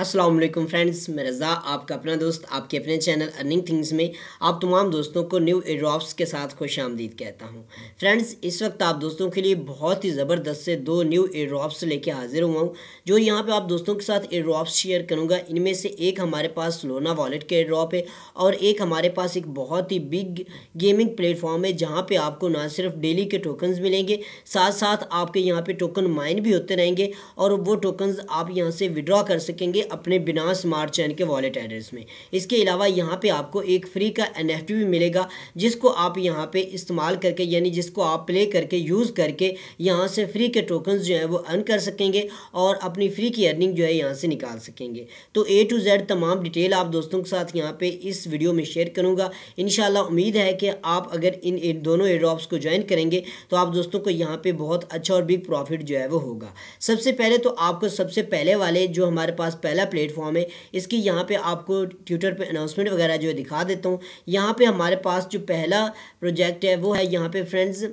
अस्सलाम वालेकुम फ्रेंड्स मैं रज़ा आपका अपना दोस्त आपके अपने चैनल अर्निंग थिंग्स में आप तमाम दोस्तों को न्यू एड्रॉप्स के साथ खुश आमदीद कहता हूं फ्रेंड्स इस वक्त आप दोस्तों के लिए बहुत ही ज़बरदस्त से दो न्यू एड्रॉप्स लेके हाजिर हुआ हूं जो यहां पे आप दोस्तों के साथ एड्रॉप्स शेयर करूँगा इनमें से एक हमारे पास लोना वॉलेट के एड्रॉप है और एक हमारे पास एक बहुत ही बिग गेमिंग प्लेटफॉर्म है जहाँ पर आपको ना सिर्फ डेली के टोकन्स मिलेंगे साथ साथ आपके यहाँ पर टोकन माइन भी होते रहेंगे और वो टोकन्स आप यहाँ से विड्रॉ कर सकेंगे अपने बिना स्मार्ट चैन के वॉलेट एड्रेस में इसके अलावा यहाँ पे आपको एक फ्री का एन भी मिलेगा जिसको आप यहाँ पे इस्तेमाल करके यानी जिसको आप प्ले करके यूज़ करके यहाँ से फ्री के टोकन जो है वो अर्न कर सकेंगे और अपनी फ्री की अर्निंग जो है यहाँ से निकाल सकेंगे तो ए टू जेड तमाम डिटेल आप दोस्तों के साथ यहाँ पे इस वीडियो में शेयर करूँगा इन उम्मीद है कि आप अगर इन दोनों एड्रॉप्स को ज्वाइन करेंगे तो आप दोस्तों को यहाँ पे बहुत अच्छा और बिग प्रॉफिट जो है वो होगा सबसे पहले तो आपको सबसे पहले वाले जो हमारे पास पहले पहला प्लेटफॉर्म है इसकी यहाँ पे आपको ट्विटर पे अनाउंसमेंट वगैरह जो है दिखा देता हूँ यहाँ पे हमारे पास जो पहला प्रोजेक्ट है वो है यहाँ पे friends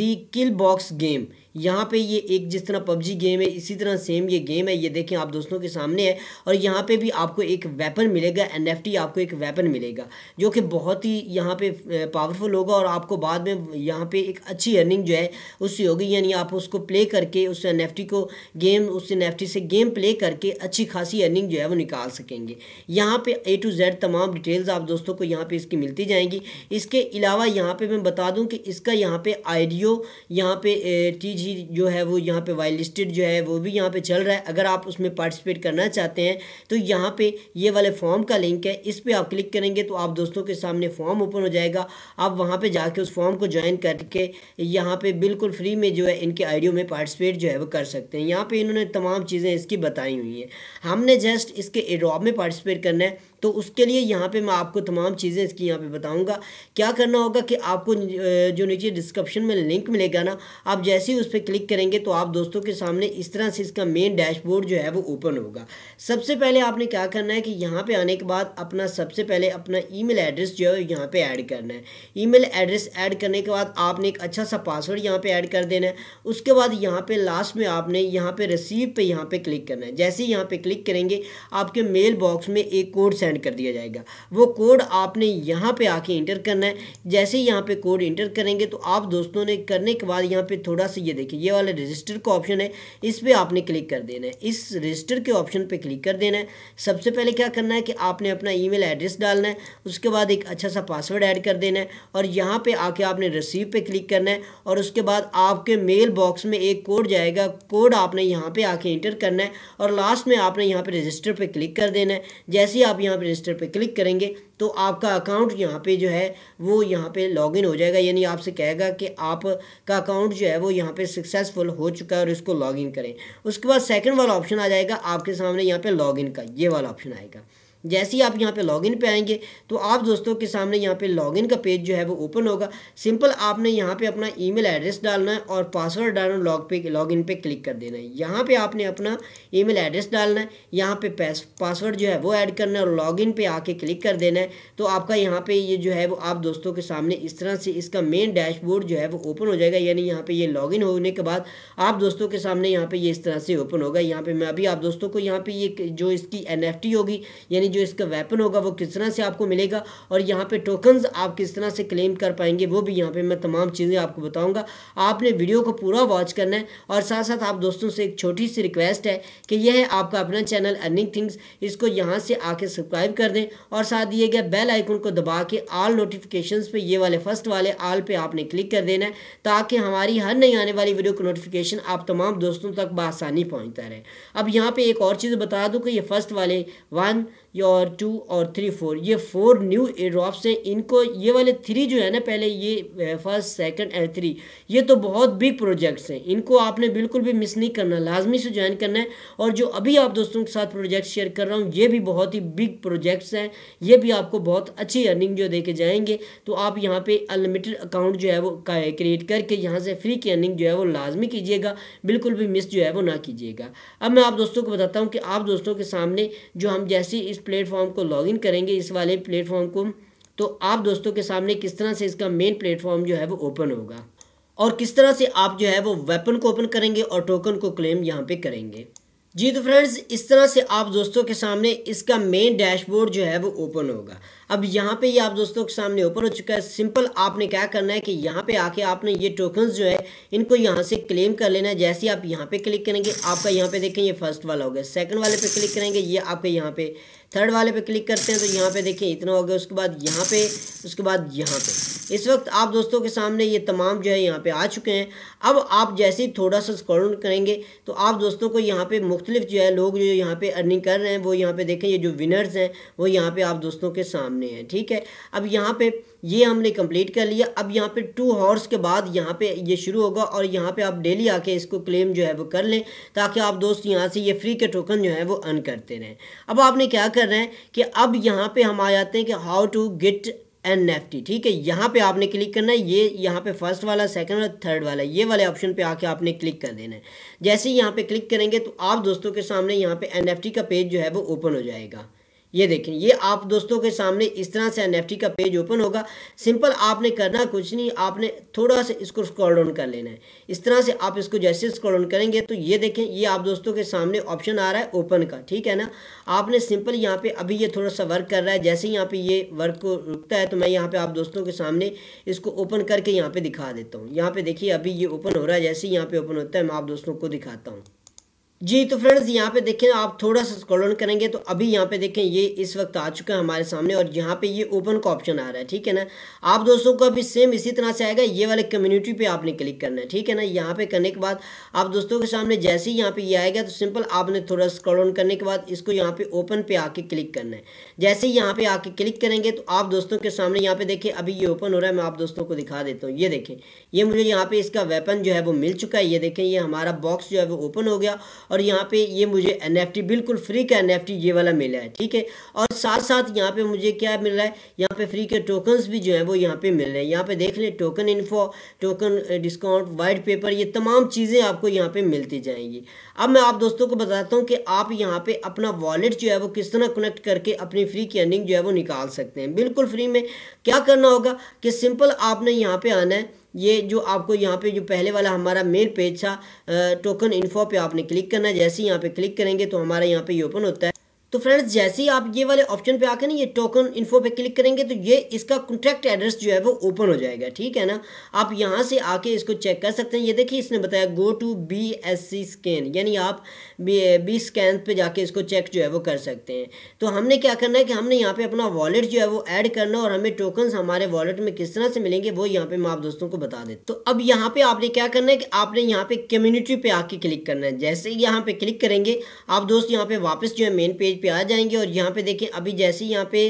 the kill box game यहाँ पे ये एक जिस तरह पबजी गेम है इसी तरह सेम ये गेम है ये देखें आप दोस्तों के सामने है और यहाँ पे भी आपको एक वेपन मिलेगा एन आपको एक वेपन मिलेगा जो कि बहुत ही यहाँ पे पावरफुल होगा और आपको बाद में यहाँ पे एक अच्छी अर्निंग जो है उससे होगी यानी आप उसको प्ले करके उस एन को गेम उस एन से गेम प्ले करके अच्छी खासी अर्निंग जो है वो निकाल सकेंगे यहाँ पर ए टू जेड तमाम डिटेल्स आप दोस्तों को यहाँ पर इसकी मिलती जाएंगी इसके अलावा यहाँ पर मैं बता दूँ कि इसका यहाँ पर आइडियो यहाँ पर टी ही जो है वो यहाँ पे वाइल लिस्टेड जो है वो भी यहाँ पे चल रहा है अगर आप उसमें पार्टिसिपेट करना चाहते हैं तो यहाँ पे ये वाले फॉर्म का लिंक है इस पर आप क्लिक करेंगे तो आप दोस्तों के सामने फॉर्म ओपन हो जाएगा आप वहाँ पर जाके उस फॉर्म को ज्वाइन करके यहाँ पर बिल्कुल फ्री में जो है इनके आइडियो में पार्टिसिपेट जो है वो कर सकते हैं यहाँ पर इन्होंने तमाम चीज़ें इसकी बताई हुई हैं हमने जस्ट इसके एड्रॉप में पार्टिसिपेट करना है तो उसके लिए यहाँ पे मैं आपको तमाम चीज़ें इसकी यहाँ पे बताऊँगा क्या करना होगा कि आपको जो नीचे डिस्क्रिप्शन में लिंक मिलेगा ना आप जैसे ही उस पर क्लिक करेंगे तो आप दोस्तों के सामने इस तरह से इसका मेन डैशबोर्ड जो है वो ओपन होगा सबसे पहले आपने क्या करना है कि यहाँ पर आने के बाद अपना सबसे पहले अपना ई एड्रेस जो है यहाँ पर ऐड करना है ई एड्रेस ऐड करने के बाद आपने एक अच्छा सा पासवर्ड यहाँ पर ऐड कर देना है उसके बाद यहाँ पर लास्ट में आपने यहाँ पर रिसीव पर यहाँ पर क्लिक करना है जैसे ही यहाँ पर क्लिक करेंगे आपके मेल बॉक्स में एक कोड सेंड कर दिया जाएगा वो कोड आपने यहाँ पे आके इंटर करना है जैसे ही यहाँ पे कोड इंटर करेंगे तो आप दोस्तों ने करने के बाद यहाँ पे थोड़ा सा ये देखिए ये वाला रजिस्टर का ऑप्शन है इस पर आपने क्लिक कर देना है इस रजिस्टर के ऑप्शन पर क्लिक कर देना है सबसे पहले क्या करना है कि आपने अपना ई एड्रेस डालना है उसके बाद एक अच्छा सा पासवर्ड ऐड कर देना है और यहाँ पर आके आपने रिसीव पर क्लिक करना है और उसके बाद आपके मेल बॉक्स में एक कोड जाएगा कोड आपने यहाँ पर आके इंटर करना है और लास्ट में आपने यहाँ पर रजिस्टर पर क्लिक कर देना है जैसे ही आप यहाँ आप रजिस्टर पे क्लिक करेंगे तो आपका अकाउंट यहाँ पे जो है वो यहाँ पे लॉगिन हो जाएगा यानी आपसे कहेगा कि आपका अकाउंट जो है वो यहाँ पे सक्सेसफुल हो चुका है और इसको लॉगिन करें उसके बाद सेकंड वाला ऑप्शन आ जाएगा आपके सामने यहाँ पे लॉगिन का ये वाला ऑप्शन आएगा जैसे ही आप यहाँ पे लॉगिन पे आएंगे तो आप दोस्तों के सामने यहाँ पे लॉगिन का पेज जो है वो ओपन होगा सिंपल आपने यहाँ पे अपना ईमेल एड्रेस डालना है और पासवर्ड डालना लॉग पे लॉगिन पे क्लिक कर देना है यहाँ पे आपने अपना ईमेल एड्रेस डालना है यहाँ पे पासवर्ड जो है वो ऐड करना है और लॉगिन पे आके क्लिक कर देना है तो आपका यहाँ पे ये जो है वो आप दोस्तों के सामने इस तरह से इसका मेन डैशबोर्ड जो है वो ओपन हो जाएगा यानी यहाँ पे ये लॉगिन होने के बाद आप दोस्तों के सामने यहाँ पे ये इस तरह से ओपन होगा यहाँ पे मैं अभी आप दोस्तों को यहाँ पे ये जो इसकी एन होगी यानी जो इसका वेपन होगा वो किस तरह से आपको मिलेगा और यहाँ पे टोकन्स आप किस तरह से क्लेम कर पाएंगे वो भी यहाँ पे मैं तमाम चीज़ें आपको बताऊँगा आपने वीडियो को पूरा वॉच करना है और साथ साथ आप दोस्तों से एक छोटी सी रिक्वेस्ट है कि यह है आपका अपना चैनल अर्निंग थिंग्स इसको यहाँ से आके सब्सक्राइब कर दें और साथ दिए गए बेल आइकन को दबा के आल नोटिफिकेशन पे ये वाले फर्स्ट वाले आल पे आपने क्लिक कर देना है ताकि हमारी हर नई आने वाली वीडियो की नोटिफिकेशन आप तमाम दोस्तों तक बसानी पहुँचता रहे अब यहाँ पर एक और चीज़ बता दूँ कि ये फर्स्ट वाले वन और टू और थ्री फोर ये फोर न्यू ड्रॉप्स हैं इनको ये वाले थ्री जो है ना पहले ये फर्स्ट सेकंड एंड थ्री ये तो बहुत बिग प्रोजेक्ट्स हैं इनको आपने बिल्कुल भी मिस नहीं करना लाजमी से ज्वाइन करना है और जो अभी आप दोस्तों के साथ प्रोजेक्ट शेयर कर रहा हूँ ये भी बहुत ही बिग प्रोजेक्ट्स हैं ये भी आपको बहुत अच्छी अर्निंग जो दे के जाएंगे तो आप यहाँ पर अनलिमिटेड अकाउंट जो है वो क्रिएट करके यहाँ से फ्री की अर्निंग जो है वो लाजमी कीजिएगा बिल्कुल भी मिस जो है वो ना कीजिएगा अब मैं आप दोस्तों को बताता हूँ कि आप दोस्तों के सामने जो हम जैसे इस प्लेटफॉर्म को लॉगिन करेंगे इस वाले प्लेटफॉर्म को तो आप दोस्तों के सामने किस तरह से इसका मेन प्लेटफॉर्म जो है वो ओपन होगा और किस तरह से आप जो है वो वेपन को ओपन करेंगे और टोकन को क्लेम यहाँ पे करेंगे जी तो फ्रेंड्स इस तरह से आप दोस्तों के सामने इसका मेन डैशबोर्ड जो है वो ओपन होगा अब यहाँ पे ये आप दोस्तों के सामने ओपन हो चुका है सिंपल आपने क्या करना है कि यहाँ पे आके आपने ये टोकन्स जो है इनको यहाँ से क्लेम कर लेना है जैसे आप यहाँ पे क्लिक करेंगे आपका यहाँ पे देखें ये फर्स्ट वाला हो गया सेकंड वाले पे क्लिक करेंगे ये आपके यहाँ पे थर्ड वाले पे क्लिक करते हैं तो यहाँ पे देखें इतना हो गया उसके बाद यहाँ पे उसके बाद यहाँ पे इस वक्त आप दोस्तों के सामने ये तमाम जो है यहाँ पे आ चुके हैं अब आप जैसे ही थोड़ा सा स्क्रॉल करेंगे तो आप दोस्तों को यहाँ पे मुख्तलिफ जो है लोग जो यहाँ पे अर्निंग कर रहे हैं वो यहाँ पे देखें ये जो विनर्स हैं वो यहाँ पे आप दोस्तों के सामने हैं ठीक है अब यहाँ पे ये हमने कंप्लीट कर लिया अब यहाँ पे टू हॉर्स के बाद यहाँ पे ये शुरू होगा और यहाँ पे आप डेली आके इसको क्लेम जो है वो कर लें ताकि आप दोस्त यहाँ से ये फ्री के टोकन जो है वो अर्न करते रहें अब आपने क्या करना है कि अब यहाँ पे हम आ जाते हैं कि how to get N F T ठीक है यहाँ पे आपने क्लिक करना है ये यहाँ पे फर्स्ट वाला सेकंड और थर्ड वाला ये वाले ऑप्शन पे आके आपने क्लिक कर देना है जैसे ही यहाँ पे क्लिक करेंगे तो आप दोस्तों के सामने यहाँ पे एन एफ टी का पेज जो है वो ओपन हो जाएगा ये देखें ये आप दोस्तों के सामने इस तरह से एन का पेज ओपन होगा सिंपल आपने करना कुछ नहीं आपने थोड़ा सा इसको स्क्रॉल डाउन कर लेना है इस तरह से आप इसको जैसे स्क्रॉल डाउन करेंगे तो ये देखें ये आप दोस्तों के सामने ऑप्शन आ रहा है ओपन का ठीक है ना आपने सिंपल यहाँ पे अभी ये थोड़ा सा वर्क कर रहा है जैसे ही यहाँ पे ये वर्क को रुकता है तो मैं यहाँ पे आप दोस्तों के सामने इसको ओपन करके यहाँ पे दिखा देता हूँ यहाँ पे देखिए अभी ये ओपन हो रहा है जैसे ही यहाँ पे ओपन होता है मैं आप दोस्तों को दिखाता हूँ जी तो फ्रेंड्स यहाँ पे देखें आप थोड़ा सा स्क्रॉल करेंगे तो अभी यहाँ पे देखें ये इस वक्त आ चुका है हमारे सामने और यहाँ पे ये ओपन का ऑप्शन आ रहा है ठीक है ना आप दोस्तों को अभी सेम इसी तरह से आएगा ये वाले कम्युनिटी पे आपने क्लिक करना है ठीक है ना यहाँ पे करने के बाद आप दोस्तों के सामने जैसे ही यहाँ पे ये यह आएगा तो सिंपल आपने थोड़ा स्क्रॉल करने के बाद इसको यहाँ पे ओपन पे आके क्लिक करना है जैसे ही यहाँ पे आके क्लिक करेंगे तो आप दोस्तों के सामने यहाँ पे देखें अभी ये ओपन हो रहा है मैं आप दोस्तों को दिखा देता हूँ ये देखें ये मुझे यहाँ पे इसका वेपन जो है वो मिल चुका है ये देखें ये हमारा बॉक्स जो है वो ओपन हो गया और यहाँ पे ये मुझे एन बिल्कुल फ्री का एन ये वाला मिला है ठीक है और साथ साथ यहाँ पे मुझे क्या मिल रहा है यहाँ पे फ्री के टोकन्स भी जो है वो यहाँ पे मिल रहे हैं यहाँ पे देख लें token info token discount white paper ये तमाम चीज़ें आपको यहाँ पे मिलती जाएंगी अब मैं आप दोस्तों को बताता हूँ कि आप यहाँ पे अपना वॉलेट जो है वो किस तरह कनेक्ट करके अपनी फ्री की अर्निंग जो है वो निकाल सकते हैं बिल्कुल फ्री में क्या करना होगा कि सिंपल आपने यहाँ पे आना है ये जो आपको यहाँ पे जो पहले वाला हमारा मेन पेज था टोकन इन्फो पे आपने क्लिक करना है जैसे ही यहाँ पे क्लिक करेंगे तो हमारा यहाँ पे ये ओपन होता है तो फ्रेंड्स जैसे ही आप ये वाले ऑप्शन पे आकर ना ये टोकन इन्फो पे क्लिक करेंगे तो ये इसका कॉन्ट्रैक्ट एड्रेस जो है वो ओपन हो जाएगा ठीक है ना आप यहाँ से आके इसको चेक कर सकते हैं ये देखिए इसने बताया go to B S C scan यानी आप बी, बी स्कैन पे जाके इसको चेक जो है वो कर सकते हैं तो हमने क्या करना है कि हमने यहाँ पर अपना वॉलेट जो है वो ऐड करना और हमें टोकन हमारे वॉलेट में किस तरह से मिलेंगे वो यहाँ पर मैं आप दोस्तों को बता दें तो अब यहाँ पर आपने क्या करना है कि आपने यहाँ पे कम्युनिटी पर आके क्लिक करना है जैसे ही यहाँ पर क्लिक करेंगे आप दोस्त यहाँ पे वापस जो है मेन पेज पे आ जाएंगे और यहाँ पे देखें अभी जैसे ही यहाँ पे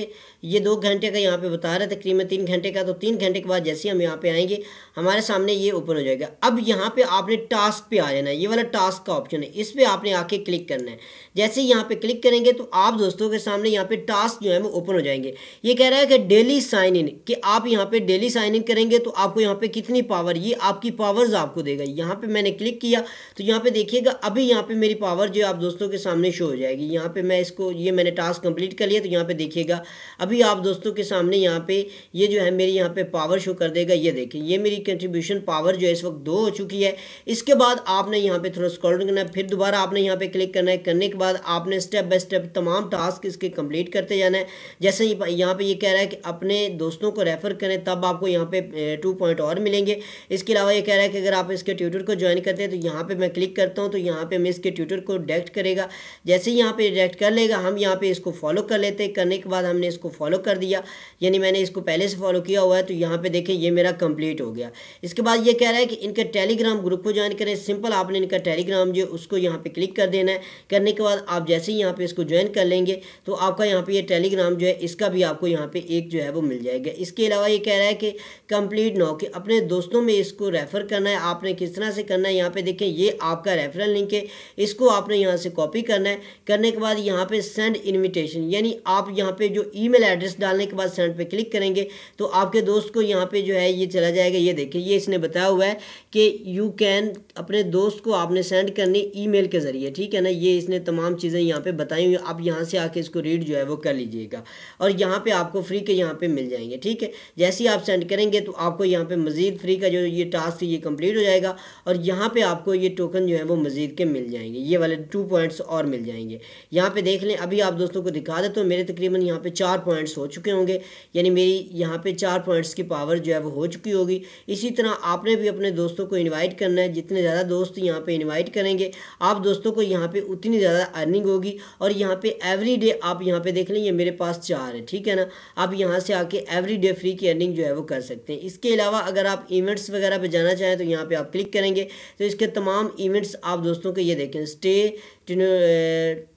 ये दो घंटे का यहाँ पे बता रहा है तकरीबन तीन घंटे का तो तीन घंटे के बाद जैसे ही हम यहाँ पे आएंगे हमारे सामने ये ओपन हो जाएगा अब यहाँ पे आपने टास्क पे आ जाना है ये वाला टास्क का ऑप्शन है इस पर आपने आके क्लिक करना है जैसे ही यहाँ पे क्लिक करेंगे तो आप दोस्तों के सामने यहाँ पे टास्क जो है वो ओपन हो जाएंगे ये कह रहा है कि डेली साइन इन कि आप यहाँ पे डेली साइन इन करेंगे तो आपको यहाँ पे कितनी पावर ये आपकी पावर्स आपको देगा यहाँ पे मैंने क्लिक किया तो यहाँ पे देखिएगा अभी यहाँ पे मेरी पावर जो है आप दोस्तों के सामने शो हो जाएगी यहाँ पे मैं इसको इसको ये मैंने टास्क कंप्लीट कर लिया तो यहाँ पे देखिएगा अभी आप दोस्तों के सामने यहाँ पे ये जो है मेरी यहाँ पे पावर शो कर देगा ये देखें ये मेरी कंट्रीब्यूशन पावर जो है इस वक्त दो हो चुकी है इसके बाद आपने यहाँ पे थोड़ा स्क्रॉल करना है फिर दोबारा आपने यहाँ पे क्लिक करना है करने के बाद आपने स्टेप बाय स्टेप तमाम टास्क इसके कंप्लीट करते जाना है जैसे यहाँ पर ये कह रहा है कि अपने दोस्तों को रेफ़र करें तब आपको यहाँ पे टू पॉइंट और मिलेंगे इसके अलावा ये कह रहा है कि अगर आप इसके ट्यूटर को ज्वाइन करते हैं तो यहाँ पर मैं क्लिक करता हूँ तो यहाँ पर मैं इसके ट्यूटर को डायरेक्ट करेगा जैसे ही यहाँ पर डायरेक्ट कर लेगा चलेगा हम यहाँ पे इसको फॉलो कर लेते हैं करने के बाद हमने इसको फॉलो कर दिया यानी मैंने इसको पहले से फॉलो किया हुआ है तो यहाँ पे देखें ये मेरा कंप्लीट हो गया इसके बाद ये कह रहा है कि इनके टेलीग्राम ग्रुप को ज्वाइन करें सिंपल आपने इनका टेलीग्राम जो उसको यहाँ पर क्लिक कर देना है करने के बाद आप जैसे ही यहाँ पर इसको ज्वाइन कर लेंगे तो आपका यहाँ पर ये टेलीग्राम जो है इसका भी आपको यहाँ पर एक जो है वो मिल जाएगा इसके अलावा ये कह रहा है कि कंप्लीट नो कि अपने दोस्तों में इसको रेफ़र करना है आपने किस तरह से करना है यहाँ पर देखें ये आपका रेफरल लिंक है इसको आपने यहाँ से कॉपी करना है करने के बाद यहाँ पे पे सेंड इनविटेशन यानी आप यहाँ पे जो ईमेल एड्रेस डालने के बाद सेंड पे क्लिक करेंगे तो आपके दोस्त को यहाँ पे जो है ये चला जाएगा ये देखिए ये इसने बताया हुआ है कि यू कैन अपने दोस्त को आपने सेंड करनी ईमेल के ज़रिए ठीक है ना ये इसने तमाम चीज़ें यहाँ पर बताई हुई आप यहाँ से आके इसको रीड जो है वो कर लीजिएगा और यहाँ पर आपको फ्री के यहाँ पर मिल जाएंगे ठीक है जैसे ही आप सेंड करेंगे तो आपको यहाँ पर मज़ीद फ्री का जो ये टास्क ये कम्प्लीट हो जाएगा और यहाँ पर आपको ये टोकन जो है वो मज़ीद के मिल जाएंगे ये वाले टू पॉइंट्स और मिल जाएंगे यहाँ पर देख चलें अभी आप दोस्तों को दिखा दे तो मेरे तकरीबन यहाँ पे चार पॉइंट्स हो चुके होंगे यानी मेरी यहाँ पे चार पॉइंट्स की पावर जो है वो हो चुकी होगी इसी तरह आपने भी अपने दोस्तों को इन्वाइट करना है जितने ज़्यादा दोस्त यहाँ पर इन्वाइट करेंगे आप दोस्तों को यहाँ पर उतनी ज़्यादा अर्निंग होगी और यहाँ पर एवरी आप यहाँ पर देख लें ये मेरे पास चार है ठीक है ना आप यहाँ से आके एवरी फ्री की अर्निंग जो है वो कर सकते हैं इसके अलावा अगर आप इवेंट्स वगैरह पर जाना चाहें तो यहाँ पर आप क्लिक करेंगे तो इसके तमाम इवेंट्स आप दोस्तों को ये देखें स्टे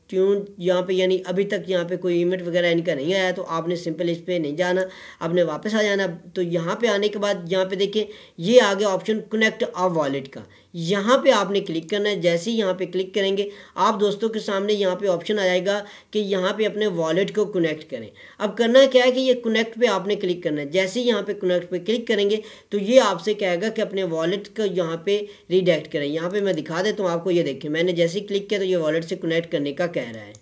ट्यून यहाँ पे यानी अभी तक यहाँ पे कोई इमेंट वगैरह इनका नहीं आया तो आपने सिंपल इस पर नहीं जाना आपने वापस आ जाना तो यहाँ पे आने के बाद यहाँ पे देखें ये आ गया ऑप्शन कनेक्ट आ वॉलेट का यहाँ पे आपने क्लिक करना है जैसे ही यहाँ पे क्लिक करेंगे आप दोस्तों के सामने यहाँ पे ऑप्शन आ जाएगा कि यहाँ पे अपने वॉलेट को कनेक्ट करें अब करना क्या है कि ये कनेक्ट पे आपने क्लिक करना है जैसे ही यहाँ पे कनेक्ट पे क्लिक करेंगे तो ये आपसे कहेगा कि अपने वॉलेट को यहाँ पे रिडेक्ट करें यहाँ पर मैं दिखा देता हूँ आपको ये देखें मैंने जैसे ही क्लिक किया तो ये वॉलेट से कनेक्ट करने का कह रहा है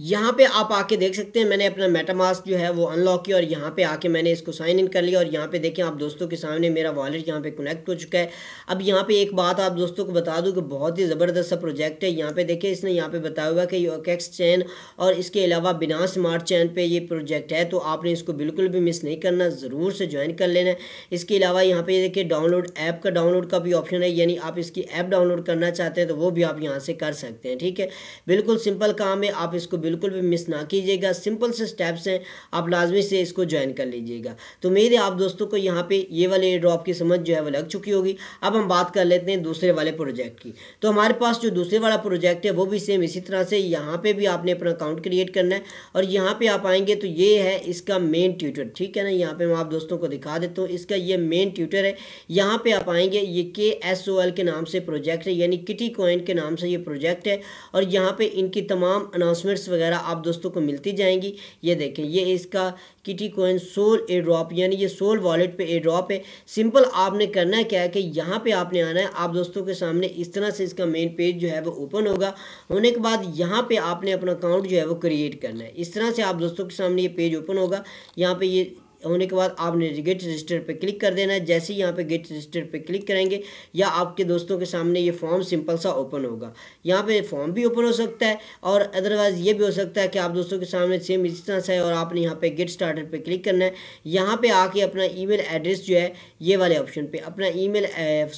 यहाँ पे आप आके देख सकते हैं मैंने अपना मेटामास्क जो है वो अनलॉक किया और यहाँ पे आके मैंने इसको साइन इन कर लिया और यहाँ पे देखें आप दोस्तों के सामने मेरा वॉलेट यहाँ पे कनेक्ट हो चुका है अब यहाँ पे एक बात आप दोस्तों को बता दूँ कि बहुत ही ज़बरदस्त सा प्रोजेक्ट है यहाँ पे देखें इसने यहाँ पर बताया हुआ कि योकेक्स चैन और इसके अलावा बिना स्मार्ट चैन पर ये प्रोजेक्ट है तो आपने इसको बिल्कुल भी मिस नहीं करना ज़रूर से ज्वाइन कर लेना इसके अलावा यहाँ पर देखिए डाउनलोड ऐप का डाउनलोड का भी ऑप्शन है यानी आप इसकी ऐप डाउनलोड करना चाहते हैं तो वो भी आप यहाँ से कर सकते हैं ठीक है बिल्कुल सिंपल काम है आप इसको बिल्कुल भी मिस ना कीजिएगा सिंपल से स्टेप्स हैं आप लाजमी से इसको ज्वाइन कर लीजिएगा तो मेरे आप दोस्तों को यहाँ पे ये वाले ड्रॉप की समझ जो है वो लग चुकी होगी अब हम बात कर लेते हैं दूसरे वाले प्रोजेक्ट की तो हमारे पास जो दूसरे वाला प्रोजेक्ट है वो भी सेम इसी तरह से यहाँ पे भी आपने अपना अकाउंट क्रिएट करना है और यहाँ पे आप आएंगे तो ये है इसका मेन ट्यूटर ठीक है ना यहाँ पे मैं आप दोस्तों को दिखा देता हूँ इसका ये मेन ट्यूटर है यहाँ पर आप आएंगे ये के एस ओ एल के नाम से प्रोजेक्ट है यानी किटी कॉइन के नाम से ये प्रोजेक्ट है और यहाँ पे इनकी तमाम अनाउंसमेंट्स वगैरह आप दोस्तों को मिलती जाएंगी ये देखें ये इसका kitty coin SOL airdrop यानी ये सोल वॉलेट पे ए ड्रॉप है सिंपल आपने करना है क्या है कि यहाँ पे आपने आना है आप दोस्तों के सामने इस तरह से इसका मेन पेज जो है वो ओपन होगा होने के बाद यहाँ पे आपने अपना अकाउंट जो है वो क्रिएट करना है इस तरह से आप दोस्तों के सामने ये पेज ओपन होगा यहाँ पे ये होने के बाद आपने गेट रजिस्टर पर क्लिक कर देना है जैसे ही यहाँ पे गेट रजिस्टर पर क्लिक करेंगे या आपके दोस्तों के सामने ये फॉर्म सिंपल सा ओपन होगा यहाँ पे फॉर्म भी ओपन हो सकता है और अदरवाइज़ ये भी हो सकता है कि आप दोस्तों के सामने सेम इस तरह से है और आपने यहाँ पे गेट स्टार्टर पे क्लिक करना है यहाँ पे आके अपना ईमेल एड्रेस जो है ये वाले ऑप्शन पे अपना ईमेल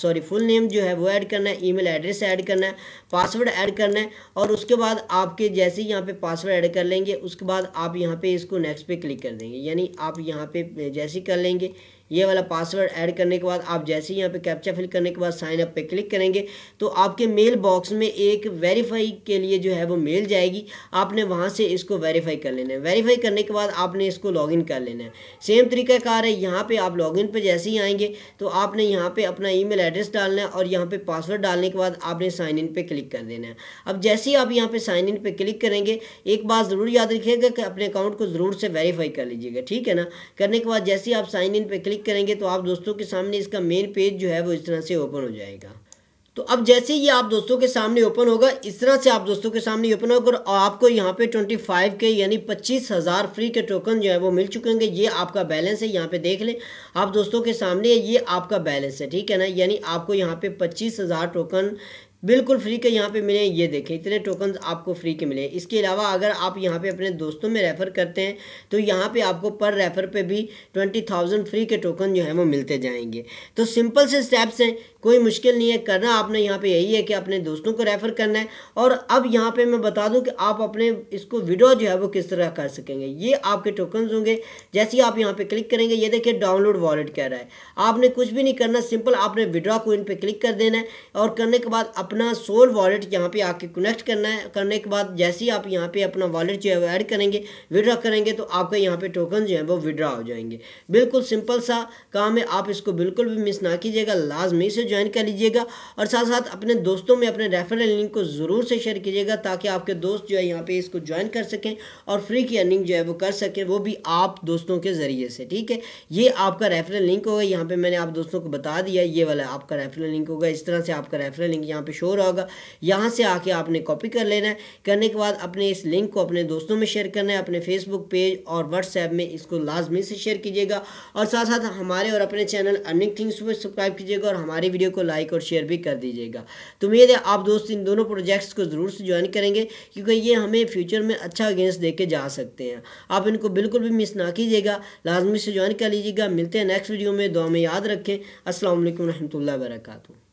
सॉरी फुल नेम जो है वो ऐड करना है ईमेल एड्रेस ऐड करना है पासवर्ड ऐड करना है और उसके बाद आपके जैसे ही यहाँ पे पासवर्ड ऐड कर लेंगे उसके बाद आप यहाँ पे इसको नेक्स्ट पे क्लिक कर देंगे यानी आप यहाँ पे जैसे ही कर लेंगे ये वाला पासवर्ड ऐड करने के बाद आप जैसे ही यहाँ पे कैप्चा फिल करने के बाद साइन अप पे क्लिक करेंगे तो आपके मेल बॉक्स में एक वेरीफाई के लिए जो है वो मेल जाएगी आपने वहाँ से इसको वेरीफाई कर लेना है वेरीफाई करने के बाद आपने इसको लॉगिन कर लेना है सेम तरीका कार है यहाँ पे आप लॉगिन पे जैसे ही आएंगे तो आपने यहाँ पे अपना ई एड्रेस डालना है और यहाँ पे पासवर्ड डालने के बाद आपने साइन इन पे क्लिक कर देना है अब जैसे ही आप यहाँ पे साइन इन पे क्लिक करेंगे एक बात ज़रूर याद रखिएगा कि अपने अकाउंट को ज़रूर से वेरीफाई कर लीजिएगा ठीक है ना करने के बाद जैसे ही आप साइन इन पे क्लिक करेंगे तो आप दोस्तों के सामने इसका मेन पेज जो है वो इस तरह से ओपन हो जाएगा तो अब जैसे ये आप दोस्तों के सामने ओपन होगा इस तरह से आप दोस्तों के सामने ओपन होगा और आपको यहाँ पे 25 के यानी पच्चीस हज़ार फ्री के टोकन जो है वो मिल चुके होंगे ये आपका बैलेंस है यहाँ पे देख लें आप दोस्तों के सामने ये आपका बैलेंस है ठीक है ना यानी आपको यहाँ पे पच्चीस हज़ार टोकन बिल्कुल फ्री के यहाँ पे मिले ये देखें इतने टोकन आपको फ्री के मिले इसके अलावा अगर आप यहाँ पे अपने दोस्तों में रेफ़र करते हैं तो यहाँ पे आपको पर रेफ़र पे भी ट्वेंटी थाउजेंड फ्री के टोकन जो है वो मिलते जाएंगे तो सिंपल से स्टेप्स हैं कोई मुश्किल नहीं है करना आपने यहाँ पे यही है कि अपने दोस्तों को रेफ़र करना है और अब यहाँ पे मैं बता दूँ कि आप अपने इसको विड्रॉ जो है वो किस तरह कर सकेंगे ये आपके टोकन्स होंगे जैसे ही आप यहाँ पे क्लिक करेंगे ये देखिए डाउनलोड वॉलेट कह रहा है आपने कुछ भी नहीं करना सिंपल आपने विड्रॉ को इन पर क्लिक कर देना है और करने के बाद अपना सोल वॉलेट यहाँ पर आके कनेक्ट करना है करने के बाद जैसे ही आप यहाँ पर अपना वॉलेट जो है वो ऐड करेंगे विड्रॉ करेंगे तो आपका यहाँ पर टोकन जो है वो विड्रॉ हो जाएंगे बिल्कुल सिंपल सा काम है आप इसको बिल्कुल भी मिस ना कीजिएगा लाजमी से ज्वाइन कर लीजिएगा और साथ साथ अपने दोस्तों में अपने रेफरल लिंक को ज़रूर से शेयर कीजिएगा ताकि आपके दोस्त जो है यहाँ पे इसको ज्वाइन कर सकें और फ्री की अर्निंग जो है वो कर सकें वो भी आप दोस्तों के ज़रिए से ठीक है ये आपका रेफरल लिंक होगा यहाँ पर मैंने आप दोस्तों को बता दिया ये वाला आपका रेफरल लिंक होगा इस तरह से आपका रेफरल लिंक यहाँ पर शोर होगा यहाँ से आके आपने कॉपी कर लेना है करने के बाद अपने इस लिंक को अपने दोस्तों में शेयर करना है अपने फेसबुक पेज और व्हाट्सएप में इसको लाजमी से शेयर कीजिएगा और साथ साथ हमारे और अपने चैनल अर्निंग थिंग्स को सब्सक्राइब कीजिएगा और हमारी वीडियो वीडियो को लाइक और शेयर भी कर दीजिएगा तो उम्मीद है आप दोस्त इन दोनों प्रोजेक्ट्स को ज़रूर से ज्वाइन करेंगे क्योंकि ये हमें फ्यूचर में अच्छा अगेंस्ट दे के जा सकते हैं आप इनको बिल्कुल भी मिस ना कीजिएगा लाजमी से ज्वाइन कर लीजिएगा मिलते हैं नेक्स्ट वीडियो में दुआ में याद रखें असल वरहमल वर्का